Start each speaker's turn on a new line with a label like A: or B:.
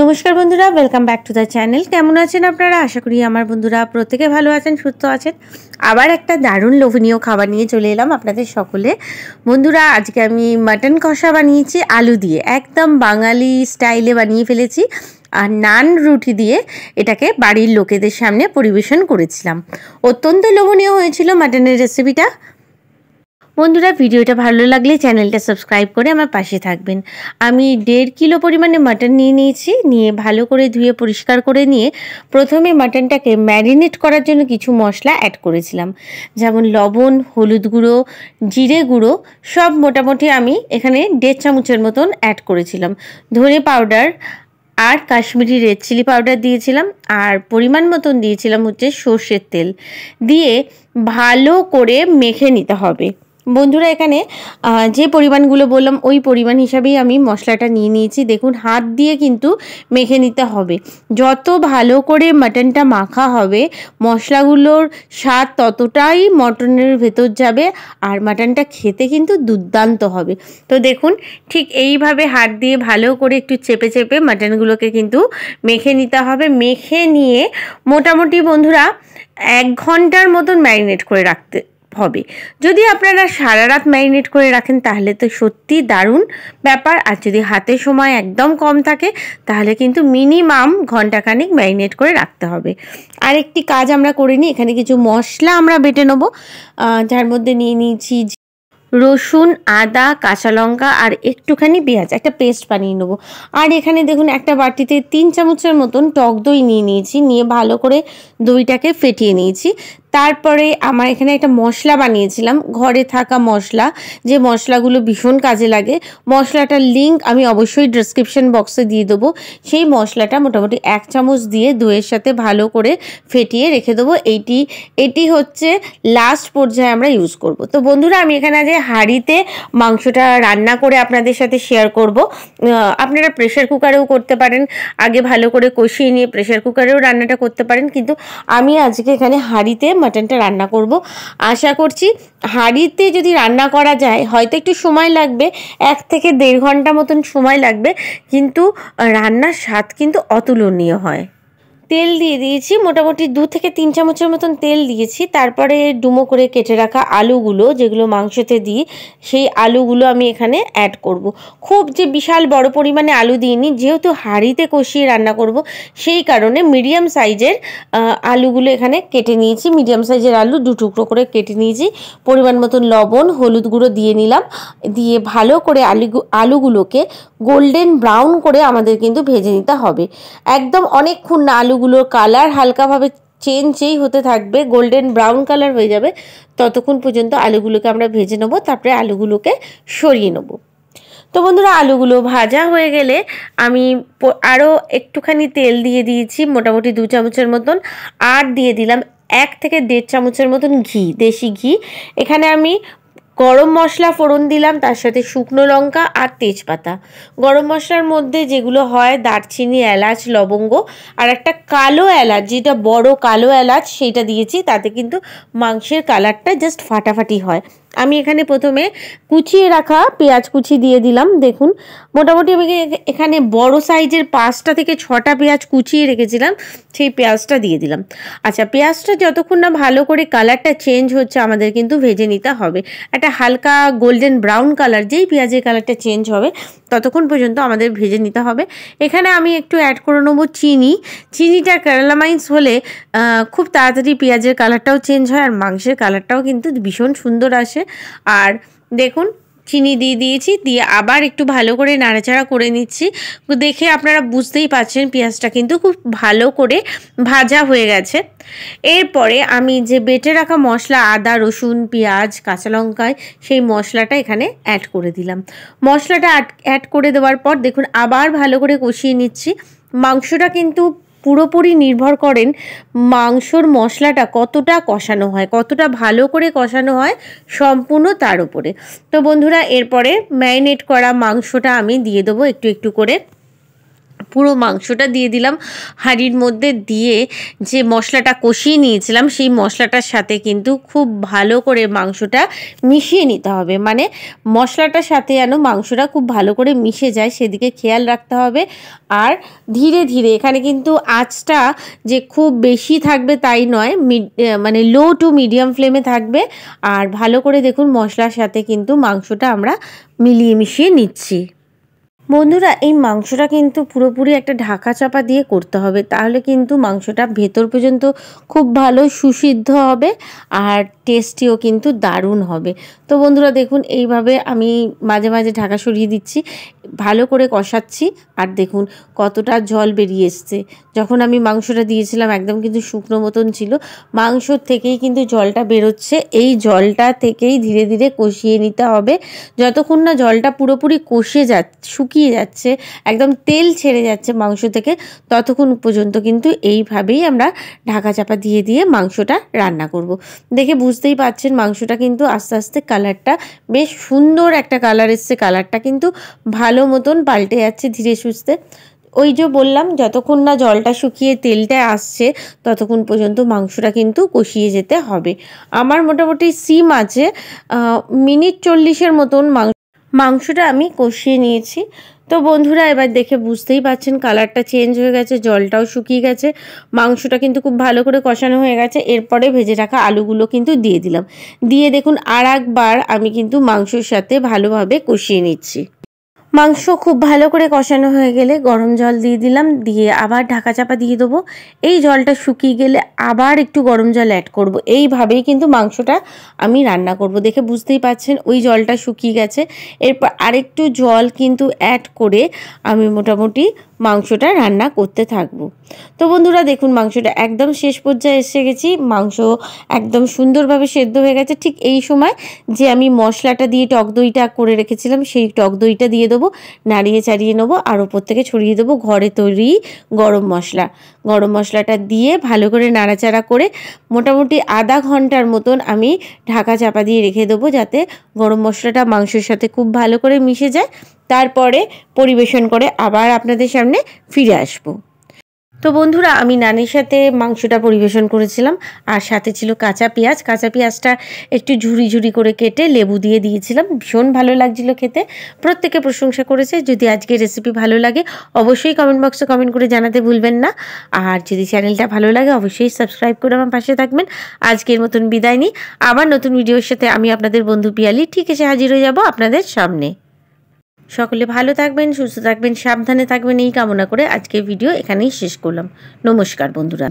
A: নমস্কার বন্ধুরা welcome back to the channel কেমন আছেন আপনারা আশা করি আমার বন্ধুরা প্রত্যেকে ভালো আছেন সুস্থ আছেন আবার একটা দারুণ লোভনীয় খাবার নিয়ে চলে এলাম আপনাদের সকলে বন্ধুরা আজকে আমি মাটন কষা বানিয়েছি আলু দিয়ে একদম বাঙালি স্টাইলে বানিয়ে ফেলেছি আর নান রুটি দিয়ে এটাকে বাড়ির লোকেদের সামনে পরিবেশন করেছিলাম অত্যন্ত লোভনীয় হয়েছিল মাটনের রেসিপিটা বন্ধুরা ভিডিওটা ভালো লাগলে চ্যানেলটা সাবস্ক্রাইব করে আমার পাশে থাকবেন আমি দেড় কিলো পরিমাণে মাটন নিয়ে নিয়েছি নিয়ে ভালো করে ধুয়ে পরিষ্কার করে নিয়ে প্রথমে মাটনটাকে ম্যারিনেট করার জন্য কিছু মশলা অ্যাড করেছিলাম যেমন লবণ হলুদ গুঁড়ো জিরে গুঁড়ো সব মোটামুটি আমি এখানে দেড় চামচের মতন অ্যাড করেছিলাম ধনে পাউডার আর কাশ্মীরি রেড চিলি পাউডার দিয়েছিলাম আর পরিমাণ মতন দিয়েছিলাম হচ্ছে সর্ষের তেল দিয়ে ভালো করে মেখে নিতে হবে বন্ধুরা এখানে যে পরিমাণগুলো বললাম ওই পরিমাণ হিসাবেই আমি মশলাটা নিয়ে নিয়েছি দেখুন হাত দিয়ে কিন্তু মেখে নিতে হবে যত ভালো করে মাটনটা মাখা হবে মশলাগুলোর স্বাদ ততটাই মটনের ভেতর যাবে আর মাটনটা খেতে কিন্তু দুর্দান্ত হবে তো দেখুন ঠিক এইভাবে হাত দিয়ে ভালো করে একটু চেপে চেপে মাটনগুলোকে কিন্তু মেখে নিতে হবে মেখে নিয়ে মোটামুটি বন্ধুরা এক ঘন্টার মতন ম্যারিনেট করে রাখতে হবে যদি আপনারা সারা রাত ম্যারিনেট করে রাখেন তাহলে তো সত্যি দারুণ ব্যাপার আর যদি হাতে সময় একদম কম থাকে তাহলে কিন্তু মিনিমাম ঘন্টাখানিক ম্যারিনেট করে রাখতে হবে আর একটি কাজ আমরা করে নিই এখানে কিছু মশলা আমরা বেটে নেবো যার মধ্যে নিয়ে নিয়েছি রসুন আদা কাঁচা লঙ্কা আর একটুখানি পেঁয়াজ একটা পেস্ট বানিয়ে নেবো আর এখানে দেখুন একটা বাটিতে তিন চামচের মতন টক দই নিয়ে নিয়েছি নিয়ে ভালো করে দইটাকে ফেটিয়ে নিয়েছি তারপরে আমার এখানে একটা মশলা বানিয়েছিলাম ঘরে থাকা মশলা যে মশলাগুলো ভীষণ কাজে লাগে মশলাটার লিঙ্ক আমি অবশ্যই ডিসক্রিপশন বক্সে দিয়ে দেবো সেই মশলাটা মোটামুটি এক চামচ দিয়ে দইয়ের সাথে ভালো করে ফেটিয়ে রেখে দেবো এইটি এটি হচ্ছে লাস্ট পর্যায়ে আমরা ইউজ করব তো বন্ধুরা আমি এখানে আজ হাঁড়িতে মাংসটা রান্না করে আপনাদের সাথে শেয়ার করব আপনারা প্রেশার কুকারেও করতে পারেন আগে ভালো করে কষিয়ে নিয়ে প্রেশার কুকারেও রান্নাটা করতে পারেন কিন্তু আমি আজকে এখানে হাঁড়িতে মাটনটা রান্না করব আশা করছি হাঁড়িতে যদি রান্না করা যায় হয়তো একটু সময় লাগবে এক থেকে দেড় ঘন্টা মতন সময় লাগবে কিন্তু রান্নার স্বাদ কিন্তু অতুলনীয় হয় তেল দিয়ে দিয়েছি মোটামুটি দু থেকে তিন চামচের মতন তেল দিয়েছি তারপরে ডুমো করে কেটে রাখা আলুগুলো যেগুলো মাংসতে দিই সেই আলুগুলো আমি এখানে অ্যাড করব। খুব যে বিশাল বড় পরিমাণে আলু দিইনি যেহেতু হাঁড়িতে কষিয়ে রান্না করব সেই কারণে মিডিয়াম সাইজের আলুগুলো এখানে কেটে নিয়েছি মিডিয়াম সাইজের আলু দু টুকরো করে কেটে নিয়েছি পরিমাণ মতন লবণ হলুদ গুঁড়ো দিয়ে নিলাম দিয়ে ভালো করে আলু আলুগুলোকে গোল্ডেন ব্রাউন করে আমাদের কিন্তু ভেজে নিতে হবে একদম অনেকক্ষণ না আলু ফুলগুলোর কালার হালকাভাবে চেঞ্জেই হতে থাকবে গোল্ডেন ব্রাউন কালার হয়ে যাবে ততক্ষণ পর্যন্ত আলুগুলোকে আমরা ভেজে নেবো তারপরে আলুগুলোকে সরিয়ে নেব তো বন্ধুরা আলুগুলো ভাজা হয়ে গেলে আমি আরও একটুখানি তেল দিয়ে দিয়েছি মোটামুটি দু চামচের মতন আর দিয়ে দিলাম এক থেকে দেড় চামচের মতন ঘি দেশি ঘি এখানে আমি গরম মশলা ফোড়ন দিলাম তার সাথে শুকনো লঙ্কা আর তেজপাতা গরম মশলার মধ্যে যেগুলো হয় দারচিনি এলাচ লবঙ্গ আর একটা কালো এলাচ যেটা বড় কালো এলাচ সেটা দিয়েছি তাতে কিন্তু মাংসের কালারটা জাস্ট ফাটাফাটি হয় আমি এখানে প্রথমে কুচিয়ে রাখা পেঁয়াজ কুচি দিয়ে দিলাম দেখুন মোটামুটি আমি এখানে বড় সাইজের পাঁচটা থেকে ছটা পেঁয়াজ কুচিয়ে রেখেছিলাম সেই পেঁয়াজটা দিয়ে দিলাম আচ্ছা পেঁয়াজটা যতক্ষণ না ভালো করে কালারটা চেঞ্জ হচ্ছে আমাদের কিন্তু ভেজে নিতে হবে একটা হালকা গোল্ডেন ব্রাউন কালার যেই পেঁয়াজের কালারটা চেঞ্জ হবে ততক্ষণ পর্যন্ত আমাদের ভেজে নিতে হবে এখানে আমি একটু অ্যাড করে নেবো চিনি চিনিটা ক্যারালামাইন্স হলে খুব তাড়াতাড়ি পেঁয়াজের কালারটাও চেঞ্জ হয় আর মাংসের কালারটাও কিন্তু ভীষণ সুন্দর আসে আর দেখুন চিনি দিয়ে দিয়েছি দিয়ে আবার একটু ভালো করে নাড়াচাড়া করে নিচ্ছি দেখে আপনারা বুঝতেই পাচ্ছেন পেঁয়াজটা কিন্তু খুব ভালো করে ভাজা হয়ে গেছে এরপরে আমি যে বেটে রাখা মশলা আদা রসুন পেঁয়াজ কাঁচা লঙ্কায় সেই মশলাটা এখানে অ্যাড করে দিলাম মশলাটা অ্যাড করে দেওয়ার পর দেখুন আবার ভালো করে কষিয়ে নিচ্ছি মাংসটা কিন্তু পুরোপুরি নির্ভর করেন মাংসর মশলাটা কতটা কষানো হয় কতটা ভালো করে কষানো হয় সম্পূর্ণ তার উপরে তো বন্ধুরা এরপরে ম্যারিনেট করা মাংসটা আমি দিয়ে দেবো একটু একটু করে পুরো মাংসটা দিয়ে দিলাম হাঁড়ির মধ্যে দিয়ে যে মশলাটা কষিয়ে নিয়েছিলাম সেই মশলাটার সাথে কিন্তু খুব ভালো করে মাংসটা মিশিয়ে নিতে হবে মানে মশলাটার সাথে যেন মাংসটা খুব ভালো করে মিশে যায় সেদিকে খেয়াল রাখতে হবে আর ধীরে ধীরে এখানে কিন্তু আঁচটা যে খুব বেশি থাকবে তাই নয় মানে লো টু মিডিয়াম ফ্লেমে থাকবে আর ভালো করে দেখুন মশলার সাথে কিন্তু মাংসটা আমরা মিলিয়ে মিশিয়ে নিচ্ছি বন্ধুরা এই মাংসটা কিন্তু পুরোপুরি একটা ঢাকা চাপা দিয়ে করতে হবে তাহলে কিন্তু মাংসটা ভেতর পর্যন্ত খুব ভালো সুসিদ্ধ হবে আর টেস্টিও কিন্তু দারুণ হবে তো বন্ধুরা দেখুন এইভাবে আমি মাঝে মাঝে ঢাকা সরিয়ে দিচ্ছি ভালো করে কষাচ্ছি আর দেখুন কতটা জল বেরিয়ে এসছে যখন আমি মাংসটা দিয়েছিলাম একদম কিন্তু শুকনো মতন ছিল মাংসর থেকেই কিন্তু জলটা বেরোচ্ছে এই জলটা থেকেই ধীরে ধীরে কষিয়ে নিতে হবে যতক্ষণ না জলটা পুরোপুরি কষে যা শুকিয়ে শুকিয়ে যাচ্ছে একদম তেল ছেড়ে যাচ্ছে মাংস থেকে ততক্ষণ পর্যন্ত কিন্তু এইভাবেই আমরা ঢাকা চাপা দিয়ে দিয়ে মাংসটা রান্না করব। দেখে বুঝতেই পাচ্ছেন মাংসটা কিন্তু আস্তে আস্তে কালারটা বেশ সুন্দর একটা কালার এসছে কালারটা কিন্তু ভালো মতন পাল্টে যাচ্ছে ধীরে সুস্থে ওই যে বললাম যতক্ষণ না জলটা শুকিয়ে তেলটা আসছে ততক্ষণ পর্যন্ত মাংসটা কিন্তু কষিয়ে যেতে হবে আমার মোটামুটি সিম আছে মিনিট চল্লিশের মতন মাংস মাংসটা আমি কষিয়ে নিয়েছি তো বন্ধুরা এবার দেখে বুঝতেই পাচ্ছেন কালারটা চেঞ্জ হয়ে গেছে জলটাও শুকিয়ে গেছে মাংসটা কিন্তু খুব ভালো করে কষানো হয়ে গেছে এরপরে ভেজে রাখা আলুগুলো কিন্তু দিয়ে দিলাম দিয়ে দেখুন আর একবার আমি কিন্তু মাংসর সাথে ভালোভাবে কষিয়ে নিচ্ছি মাংস খুব ভালো করে কষানো হয়ে গেলে গরম জল দিয়ে দিলাম দিয়ে আবার ঢাকা চাপা দিয়ে দেবো এই জলটা শুকিয়ে গেলে আবার একটু গরম জল অ্যাড করবো এইভাবেই কিন্তু মাংসটা আমি রান্না করব দেখে বুঝতেই পাচ্ছেন ওই জলটা শুকিয়ে গেছে এরপর আরেকটু জল কিন্তু অ্যাড করে আমি মোটামুটি মাংসটা রান্না করতে থাকবো তো বন্ধুরা দেখুন মাংসটা একদম শেষ পর্যায়ে এসে গেছি মাংস একদম সুন্দরভাবে সেদ্ধ হয়ে গেছে ঠিক এই সময় যে আমি মশলাটা দিয়ে টক দইটা করে রেখেছিলাম সেই টক দইটা দিয়ে দেবো নাড়িয়ে চাড়িয়ে নেবো আর ওপর থেকে ছড়িয়ে দেবো ঘরে তৈরি গরম মশলা গরম মশলাটা দিয়ে ভালো করে নাড়াচাড়া করে মোটামুটি আধা ঘন্টার মতন আমি ঢাকা চাপা দিয়ে রেখে দেবো যাতে গরম মশলাটা মাংসের সাথে খুব ভালো করে মিশে যায় তারপরে পরিবেশন করে আবার আপনাদের সামনে ফিরে আসবো তো বন্ধুরা আমি নানের সাথে মাংসটা পরিবেশন করেছিলাম আর সাথে ছিল কাঁচা পেঁয়াজ কাঁচা পেঁয়াজটা একটু ঝুড়ি ঝুড়ি করে কেটে লেবু দিয়ে দিয়েছিলাম ভীষণ ভালো লাগছিল খেতে প্রত্যেকে প্রশংসা করেছে যদি আজকে রেসিপি ভালো লাগে অবশ্যই কমেন্ট বক্সে কমেন্ট করে জানাতে ভুলবেন না আর যদি চ্যানেলটা ভালো লাগে অবশ্যই সাবস্ক্রাইব করে আমার পাশে থাকবেন আজকের মতন বিদায় নিই আবার নতুন ভিডিওর সাথে আমি আপনাদের বন্ধু পিয়ালি ঠিক আছে হাজির হয়ে যাব আপনাদের সামনে সকলে ভালো থাকবেন সুস্থ থাকবেন সাবধানে থাকবেন এই কামনা করে আজকে ভিডিও এখানেই শেষ করলাম নমস্কার বন্ধুরা